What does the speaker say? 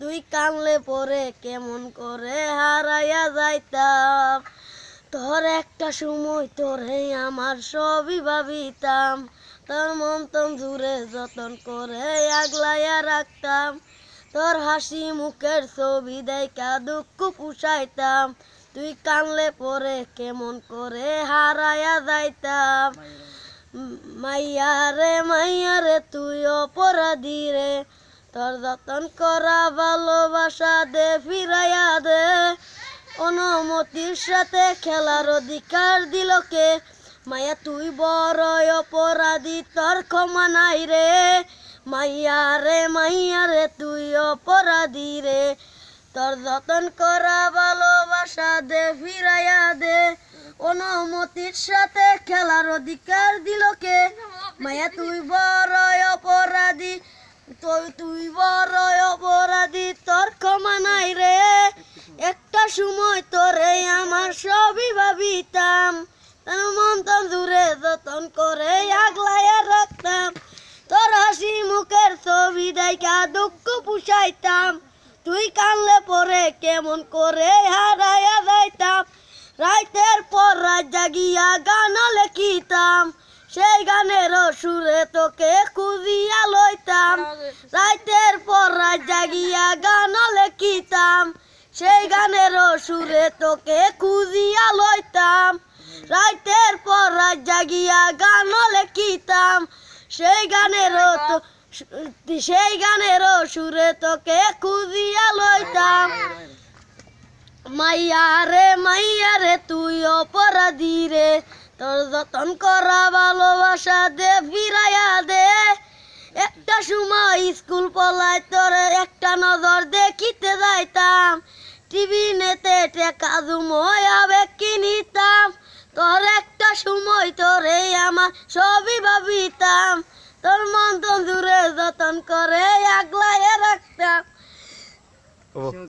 তুই কানলে পরে কেমন করে হারাইয়া যাইতাম তোর একটা সময় তোরে আমার সবই ভাবিতাম তোর মন্তন জুড়ে যতন করে আগলাইয়া রাখতাম তোর হাসি মুখের ছবি দেখা দুঃখ পুষাইতাম তুই কানলে পরে কেমন করে হারাইয়া যাইতাম মাইয়া রে মাইয়া রে তুই অপরাধী রে তোর যতন করা ভালোবাসা দে ফিরাইয়া দে অনুমতির সাথে খেলার অধিকার দিল কে মায়া তুই বড় অপরাধী তোর ক্ষমা নাই রে মাইয়া রে মাইয়া রে তুই অপরাধী রে তোর যতন করা ভালোবাসা দে ফিরাইয়া দে অনুমতির সাথে খেলার অধিকার দিল কে মায়া তুই বড় অপরাধী তোর তুই বড় অপরাধী তোর ক্ষমা নাই রে একটা সময় তোরে আমার সবই ভাবিতাম তার মন তো দূরে যতন করে আগলায় রাখতাম তোর হাসি মুখের ছবি দেখা দুঃখ পুষাইতাম তুই কানলে পরে কেমন করে হারাইয়া যাইতাম রাইতের পর রাত জাগিয়া গান লেখিতাম সেই গানের সুরে তোকে খুঁজিয়া লইতাম রাইতের পর রাত জাগিয়া গান লেখিতাম সেই গানের সুরে তোকে খুঁজিয়া লইতাম রাইতের পর রাত জাগিয়া গান লেখিতাম সেই গানের সেই গানের সুরে তোকে খুঁজিয়া লইতাম মাইয়া রে মাইয়া রে তুই অপরাধী রে তোর যতন করা ভালোবাসা দে ফিরাইয়া দে একটা সময় স্কুল পলাই তোর একটা নজর দেখিতে যাইতাম টিভি নেতে টেকা জুময় আবেগ কিনিতাম তোর একটা সময় তোরে আমার সবই ভাবিতাম তোর মন তো যতন করে আগলায় রাখতাম